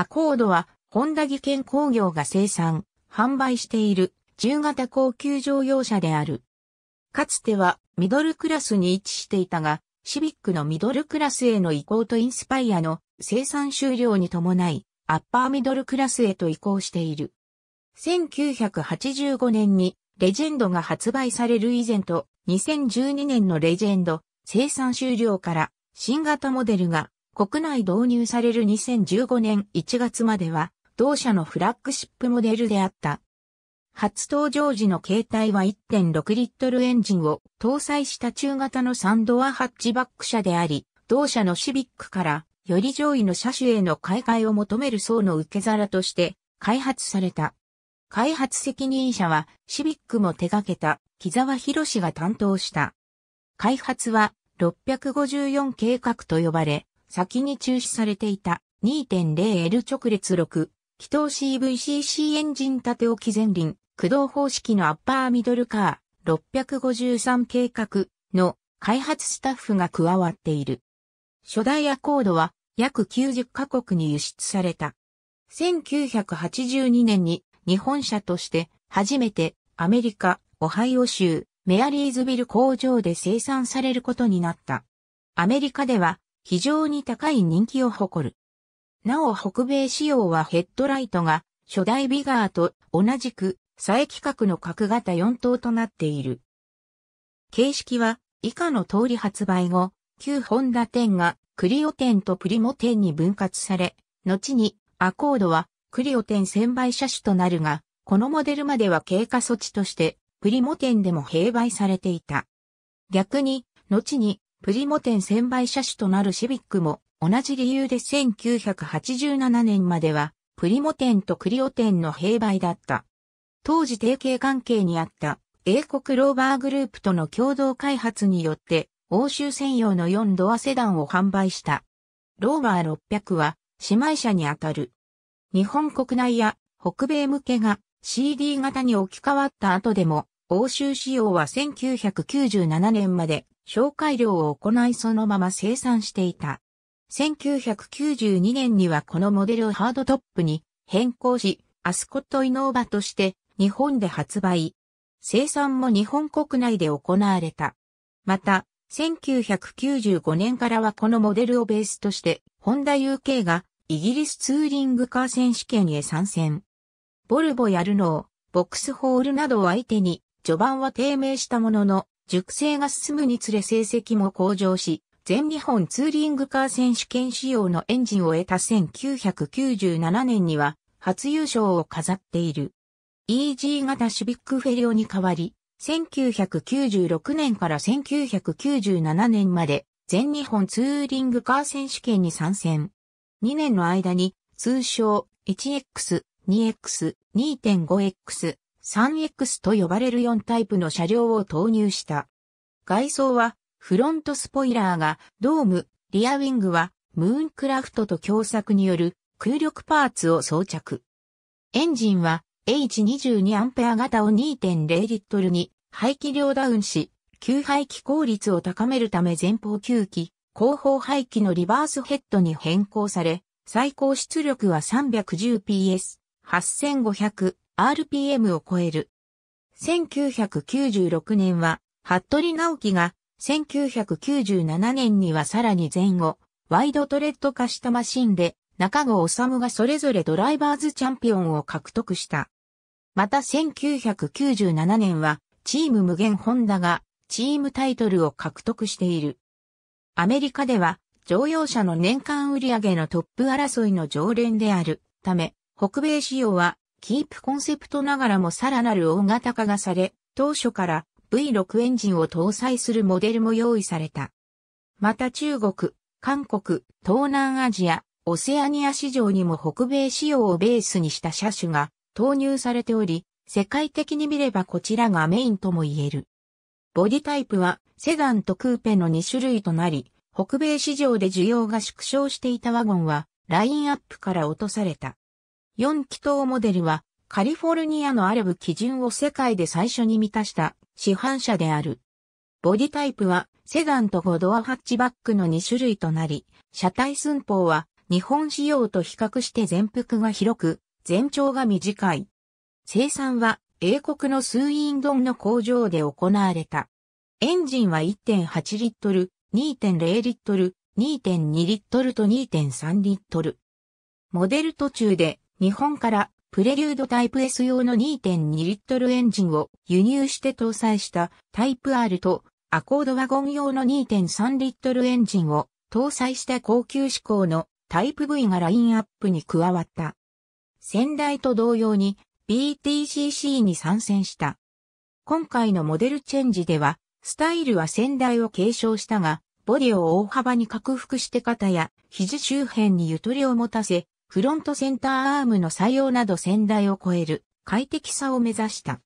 アコードは、ホンダ技研工業が生産、販売している、中型高級乗用車である。かつては、ミドルクラスに位置していたが、シビックのミドルクラスへの移行とインスパイアの生産終了に伴い、アッパーミドルクラスへと移行している。1985年にレジェンドが発売される以前と2012年のレジェンド生産終了から新型モデルが国内導入される2015年1月までは、同社のフラッグシップモデルであった。初登場時の携帯は1.6リットルエンジンを搭載した中型のサンドアハッチバック車であり、同社のシビックからより上位の車種への買い替えを求める層の受け皿として開発された。開発責任者はシビックも手掛けた木沢博士が担当した。開発は654計画と呼ばれ、先に中止されていた 2.0L 直列6、気筒 CVCC エンジン縦置き前輪、駆動方式のアッパーミドルカー653計画の開発スタッフが加わっている。初代アコードは約90カ国に輸出された。1982年に日本車として初めてアメリカ、オハイオ州、メアリーズビル工場で生産されることになった。アメリカでは非常に高い人気を誇る。なお北米仕様はヘッドライトが初代ビガーと同じく再規格の角型4等となっている。形式は以下の通り発売後、旧ホンダ店がクリオ店とプリモ店に分割され、後にアコードはクリオ店専売車種となるが、このモデルまでは経過措置としてプリモ店でも併売されていた。逆に、後にプリモ店専売車種となるシビックも同じ理由で1987年まではプリモ店とクリオ店の併売だった。当時提携関係にあった英国ローバーグループとの共同開発によって欧州専用の4ドアセダンを販売した。ローバー600は姉妹車にあたる。日本国内や北米向けが CD 型に置き換わった後でも欧州仕様は1997年まで紹介料を行いそのまま生産していた。1992年にはこのモデルをハードトップに変更し、アスコットイノーバとして日本で発売。生産も日本国内で行われた。また、1995年からはこのモデルをベースとして、ホンダ UK がイギリスツーリングカー選手権へ参戦。ボルボやルノー、ボックスホールなどを相手に、序盤は低迷したものの、熟成が進むにつれ成績も向上し、全日本ツーリングカー選手権仕様のエンジンを得た1997年には初優勝を飾っている。EG 型シビックフェリオに代わり、1996年から1997年まで全日本ツーリングカー選手権に参戦。2年の間に通称 1X、2X、2.5X、3X と呼ばれる4タイプの車両を投入した。外装はフロントスポイラーがドーム、リアウィングはムーンクラフトと共作による空力パーツを装着。エンジンは H22A 型を2.0リットルに排気量ダウンし、吸排気効率を高めるため前方吸気、後方排気のリバースヘッドに変更され、最高出力は 310PS、8500 RPM を超える。1996年は、服部直樹が、1997年にはさらに前後、ワイドトレッド化したマシンで、中郷治がそれぞれドライバーズチャンピオンを獲得した。また1997年は、チーム無限ホンダが、チームタイトルを獲得している。アメリカでは、乗用車の年間売上のトップ争いの常連であるため、北米仕様はキープコンセプトながらもさらなる大型化がされ、当初から V6 エンジンを搭載するモデルも用意された。また中国、韓国、東南アジア、オセアニア市場にも北米仕様をベースにした車種が投入されており、世界的に見ればこちらがメインとも言える。ボディタイプはセダンとクーペの2種類となり、北米市場で需要が縮小していたワゴンはラインアップから落とされた。4気筒モデルはカリフォルニアのアレブ基準を世界で最初に満たした市販車である。ボディタイプはセダンと5ドアハッチバックの2種類となり、車体寸法は日本仕様と比較して全幅が広く、全長が短い。生産は英国のスーインドンの工場で行われた。エンジンは1.8リットル、2.0リットル、2.2リットルと2.3リットル。モデル途中で日本からプレリュードタイプ S 用の2.2リットルエンジンを輸入して搭載したタイプ R とアコードワゴン用の2.3リットルエンジンを搭載した高級志向のタイプ V がラインアップに加わった。先代と同様に BTCC に参戦した。今回のモデルチェンジでは、スタイルは先代を継承したが、ボディを大幅に拡幅して肩や肘周辺にゆとりを持たせ、フロントセンターアームの採用など先代を超える快適さを目指した。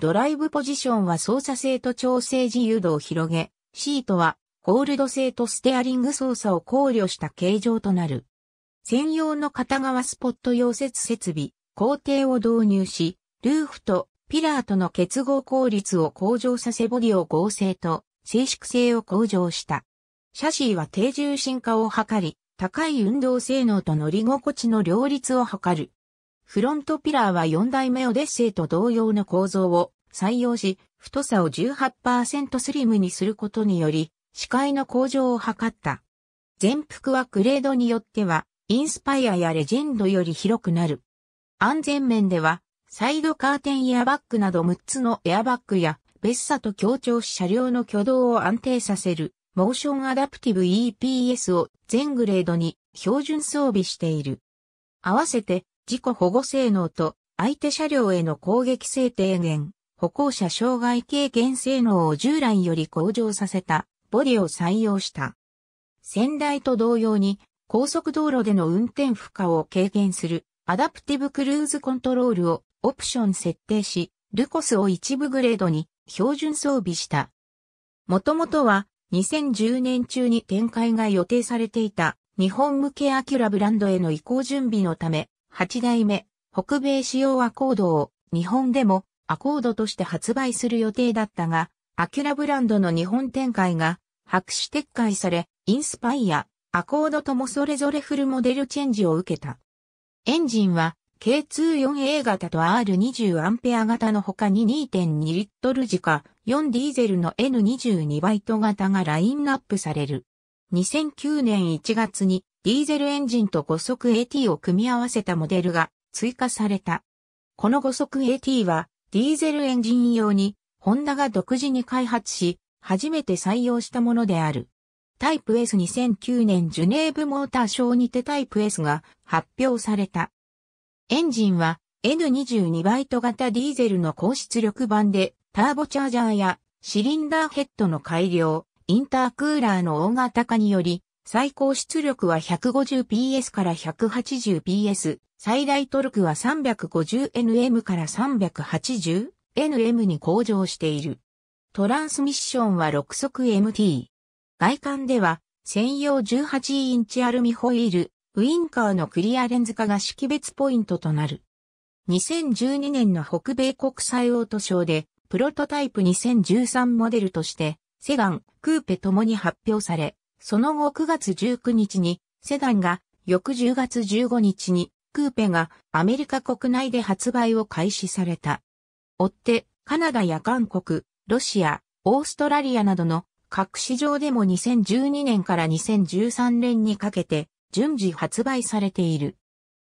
ドライブポジションは操作性と調整自由度を広げ、シートはホールド性とステアリング操作を考慮した形状となる。専用の片側スポット溶接設備、工程を導入し、ルーフとピラーとの結合効率を向上させボディを合成と静粛性を向上した。シャシーは低重心化を図り、高い運動性能と乗り心地の両立を図る。フロントピラーは4代目オデッセイと同様の構造を採用し、太さを18%スリムにすることにより、視界の向上を図った。全幅はグレードによっては、インスパイアやレジェンドより広くなる。安全面では、サイドカーテンエアバッグなど6つのエアバッグや、別さと強調し車両の挙動を安定させるモーションアダプティブ EPS を全グレードに標準装備している。合わせて自己保護性能と相手車両への攻撃性低減、歩行者障害軽減性能を従来より向上させたボディを採用した。先代と同様に高速道路での運転負荷を軽減するアダプティブクルーズコントロールをオプション設定し、ルコスを一部グレードに標準装備した。もともとは2010年中に展開が予定されていた日本向けアキュラブランドへの移行準備のため、8代目北米仕様アコードを日本でもアコードとして発売する予定だったが、アキュラブランドの日本展開が白紙撤回され、インスパイア、アコードともそれぞれフルモデルチェンジを受けた。エンジンは K24A 型と R20A 型の他に2.2リットル時か4ディーゼルの N22 バイト型がラインナップされる。2009年1月にディーゼルエンジンと5速 AT を組み合わせたモデルが追加された。この5速 AT はディーゼルエンジン用にホンダが独自に開発し、初めて採用したものである。タイプ S2009 年ジュネーブモーターショーにてタイプ S が発表された。エンジンは N22 バイト型ディーゼルの高出力版でターボチャージャーやシリンダーヘッドの改良、インタークーラーの大型化により、最高出力は 150PS から 180PS、最大トルクは 350nm から 380nm に向上している。トランスミッションは6速 MT。外観では専用18インチアルミホイール、ウインカーのクリアレンズ化が識別ポイントとなる。2012年の北米国際オートショーでプロトタイプ2013モデルとして、セダン、クーペともに発表され、その後9月19日に、セダンが、翌10月15日に、クーペがアメリカ国内で発売を開始された。追って、カナダや韓国、ロシア、オーストラリアなどの各市場でも2012年から2013年にかけて、順次発売されている。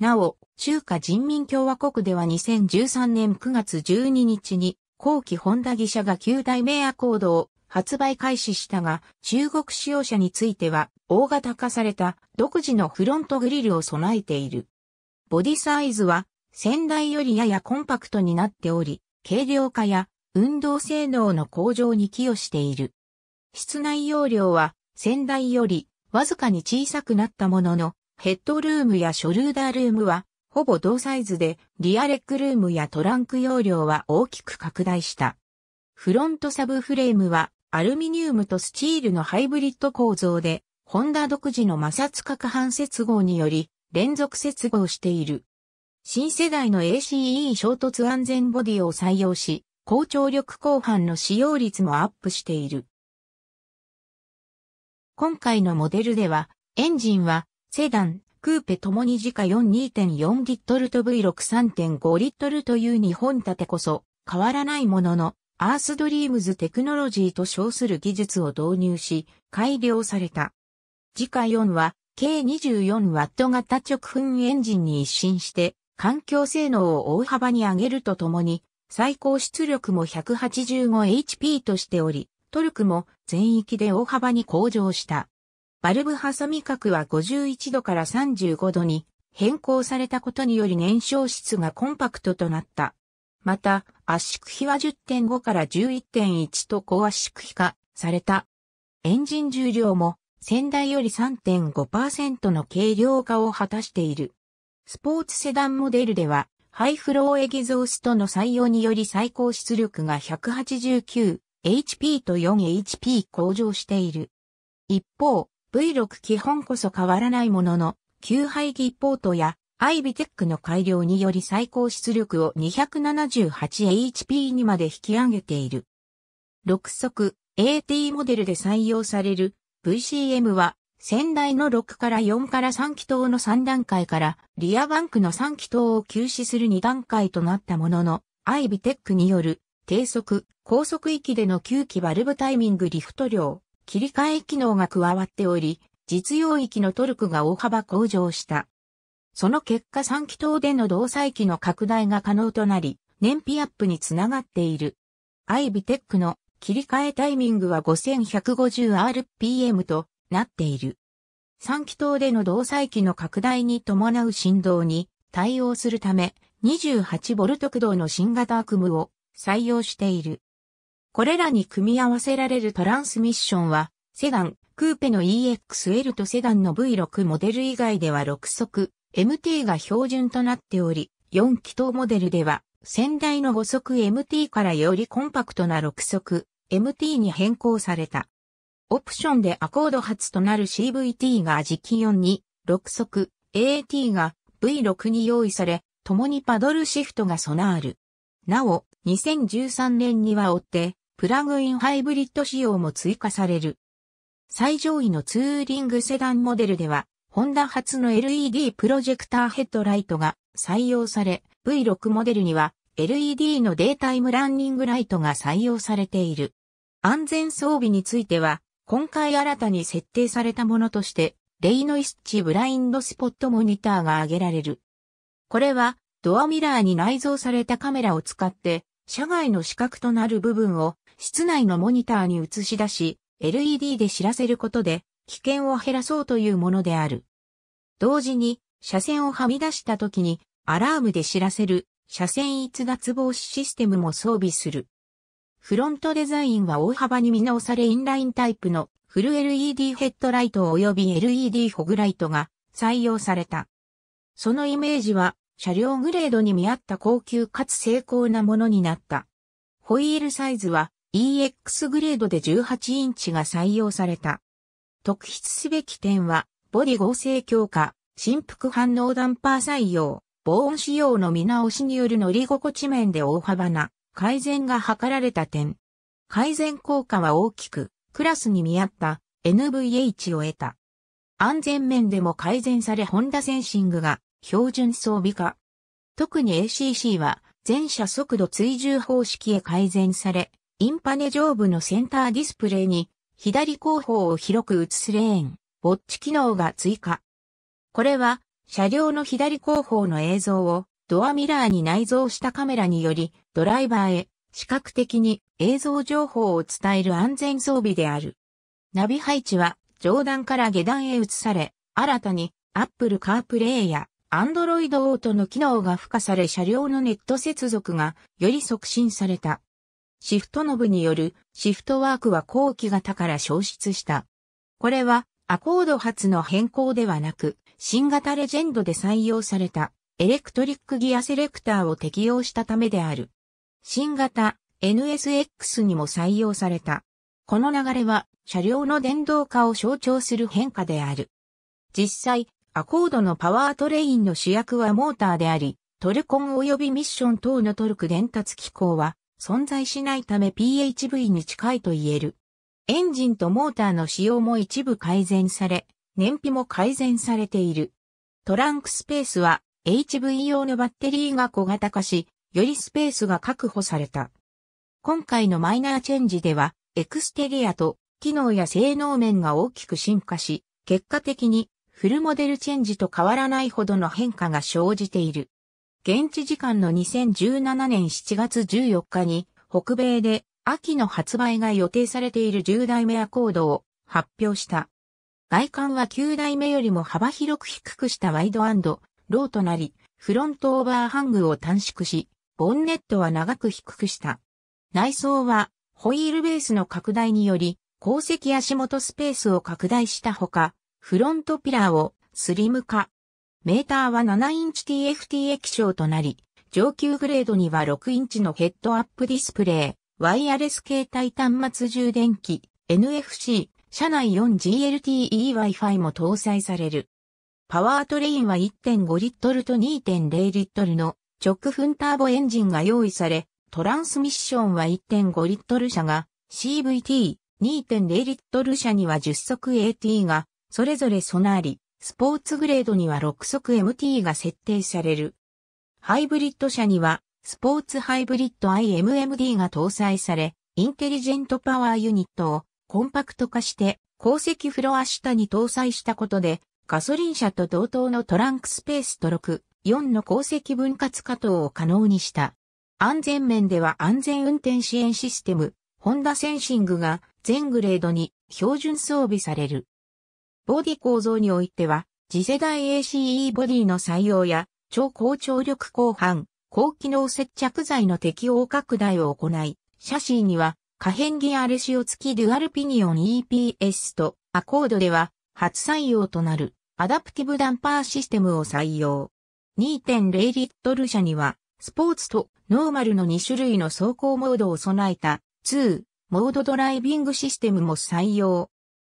なお、中華人民共和国では2013年9月12日に後期ホンダ技社が9代目アコードを発売開始したが、中国使用者については、大型化された独自のフロントグリルを備えている。ボディサイズは、先代よりややコンパクトになっており、軽量化や運動性能の向上に寄与している。室内容量は、先代よりわずかに小さくなったものの、ヘッドルームやショルダールームはほぼ同サイズで、リアレックルームやトランク容量は大きく拡大した。フロントサブフレームは、アルミニウムとスチールのハイブリッド構造で、ホンダ独自の摩擦角反接合により、連続接合している。新世代の ACE 衝突安全ボディを採用し、高張力後半の使用率もアップしている。今回のモデルでは、エンジンはセダン、クーペともに時価4 2.4リットルと V6 3.5リットルという2本立てこそ変わらないものの、アースドリームズテクノロジーと称する技術を導入し、改良された。時価4は、計 24W 型直噴エンジンに一新して、環境性能を大幅に上げるとともに、最高出力も 185HP としており、トルクも全域で大幅に向上した。バルブハサミ角は51度から35度に変更されたことにより燃焼室がコンパクトとなった。また、圧縮比は10.5から11.1と高圧縮比化された。エンジン重量も先代より3.5%の軽量化を果たしている。スポーツセダンモデルでは、ハイフローエギゾーストの採用により最高出力が 189HP と 4HP 向上している。一方、V6 基本こそ変わらないものの、旧排気ポートやアイビテックの改良により最高出力を 278HP にまで引き上げている。6速 AT モデルで採用される VCM は先代の6から4から3気筒の3段階からリアバンクの3気筒を休止する2段階となったものの、アイビテックによる低速、高速域での吸気バルブタイミングリフト量、切り替え機能が加わっており、実用域のトルクが大幅向上した。その結果3気筒での動作機の拡大が可能となり、燃費アップにつながっている。アイビテックの切り替えタイミングは 5150rpm となっている。3気筒での動作機の拡大に伴う振動に対応するため、28 v 駆動の新型アクムを採用している。これらに組み合わせられるトランスミッションは、セダン、クーペの EXL とセダンの V6 モデル以外では6速、MT が標準となっており、4気筒モデルでは、先代の5速 MT からよりコンパクトな6速 MT に変更された。オプションでアコード発となる CVT が時期4に、6速 AT が V6 に用意され、共にパドルシフトが備わる。なお、2013年には追って、プラグインハイブリッド仕様も追加される。最上位のツーリングセダンモデルでは、ホンダ初の LED プロジェクターヘッドライトが採用され、V6 モデルには LED のデータイムランニングライトが採用されている。安全装備については、今回新たに設定されたものとして、レイノイスチブラインドスポットモニターが挙げられる。これは、ドアミラーに内蔵されたカメラを使って、車外の死角となる部分を室内のモニターに映し出し、LED で知らせることで、危険を減らそうというものである。同時に、車線をはみ出した時に、アラームで知らせる、車線逸脱防止システムも装備する。フロントデザインは大幅に見直されインラインタイプのフル LED ヘッドライト及び LED ホグライトが採用された。そのイメージは車両グレードに見合った高級かつ精巧なものになった。ホイールサイズは EX グレードで18インチが採用された。特筆すべき点は、ボディ合成強化、振幅反応ダンパー採用、防音仕様の見直しによる乗り心地面で大幅な改善が図られた点。改善効果は大きく、クラスに見合った NVH を得た。安全面でも改善されホンダセンシングが標準装備化。特に ACC は全車速度追従方式へ改善され、インパネ上部のセンターディスプレイに左後方を広く映すレーン、ウォッチ機能が追加。これは車両の左後方の映像をドアミラーに内蔵したカメラによりドライバーへ視覚的に映像情報を伝える安全装備である。ナビ配置は上段から下段へ移され、新たに Apple CarPlay や Android Auto の機能が付加され車両のネット接続がより促進された。シフトノブによるシフトワークは後期型から消失した。これはアコード発の変更ではなく、新型レジェンドで採用されたエレクトリックギアセレクターを適用したためである。新型 NSX にも採用された。この流れは車両の電動化を象徴する変化である。実際、アコードのパワートレインの主役はモーターであり、トルコン及びミッション等のトルク伝達機構は存在しないため PHV に近いと言える。エンジンとモーターの仕様も一部改善され、燃費も改善されている。トランクスペースは HV 用のバッテリーが小型化し、よりスペースが確保された。今回のマイナーチェンジでは、エクステリアと機能や性能面が大きく進化し、結果的にフルモデルチェンジと変わらないほどの変化が生じている。現地時間の2017年7月14日に、北米で秋の発売が予定されている10代目アコードを発表した。外観は9代目よりも幅広く低くしたワイドローとなり、フロントオーバーハングを短縮し、ボンネットは長く低くした。内装はホイールベースの拡大により、後席足元スペースを拡大したほか、フロントピラーをスリム化。メーターは7インチ TFT 液晶となり、上級グレードには6インチのヘッドアップディスプレイ、ワイヤレス携帯端末充電器、NFC、車内 4GLTE Wi-Fi も搭載される。パワートレインは1.5リットルと2.0リットルの直噴ターボエンジンが用意され、トランスミッションは1.5リットル車が CVT、2.0リットル車には10速 AT がそれぞれ備わり、スポーツグレードには6速 MT が設定される。ハイブリッド車には、スポーツハイブリッド IMMD が搭載され、インテリジェントパワーユニットをコンパクト化して、後席フロア下に搭載したことで、ガソリン車と同等のトランクスペースと6、4の後席分割加藤を可能にした。安全面では安全運転支援システム、ホンダセンシングが全グレードに標準装備される。ボディ構造においては、次世代 ACE ボディの採用や、超高張力鋼板、高機能接着剤の適応拡大を行い、シャシーには、可変ギアレシオ付きデュアルピニオン EPS と、アコードでは、初採用となる、アダプティブダンパーシステムを採用。2.0リットル車には、スポーツとノーマルの2種類の走行モードを備えた2モードドライビングシステムも採用。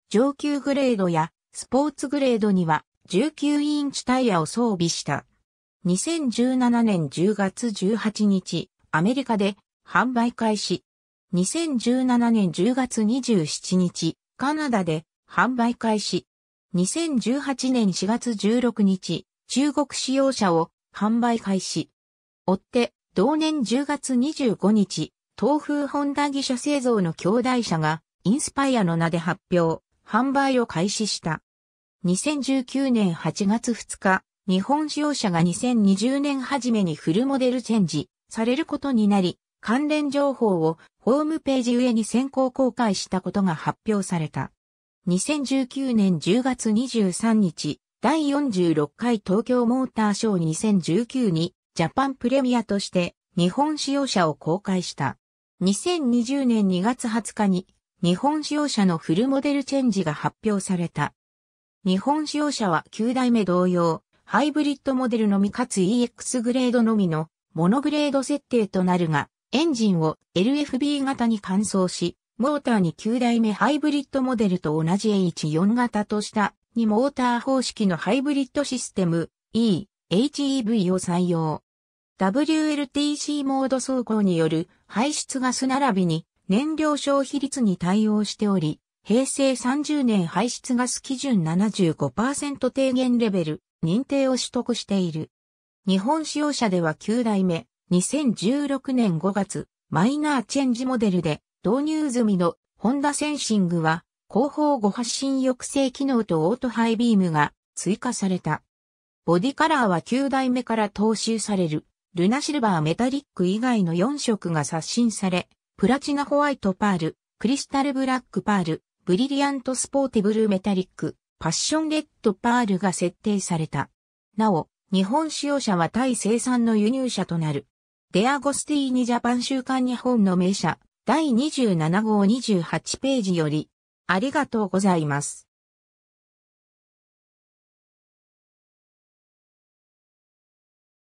上級グレードやスポーツグレードには19インチタイヤを装備した。2017年10月18日、アメリカで販売開始。2017年10月27日、カナダで販売開始。2018年4月16日、中国使用者を販売開始。追って、同年10月25日、東風ホンダ技社製造の兄弟社がインスパイアの名で発表。販売を開始した。2019年8月2日、日本使用者が2020年初めにフルモデルチェンジされることになり、関連情報をホームページ上に先行公開したことが発表された。2019年10月23日、第46回東京モーターショー2019にジャパンプレミアとして日本使用者を公開した。2020年2月20日に日本使用車のフルモデルチェンジが発表された。日本使用車は9代目同様、ハイブリッドモデルのみかつ EX グレードのみのモノグレード設定となるが、エンジンを LFB 型に換装し、モーターに9代目ハイブリッドモデルと同じ H4 型とした2モーター方式のハイブリッドシステム E、HEV を採用。WLTC モード走行による排出ガス並びに燃料消費率に対応しており、平成30年排出ガス基準75%低減レベル認定を取得している。日本使用者では9代目、2016年5月、マイナーチェンジモデルで導入済みのホンダセンシングは後方誤発進抑制機能とオートハイビームが追加された。ボディカラーは9代目から踏襲されるルナシルバーメタリック以外の4色が刷新され、プラチナホワイトパール、クリスタルブラックパール、ブリリアントスポーティブルーメタリック、パッションレッドパールが設定された。なお、日本使用者は対生産の輸入者となる。デアゴスティーニジャパン週刊日本の名車、第27号28ページより、ありがとうございます。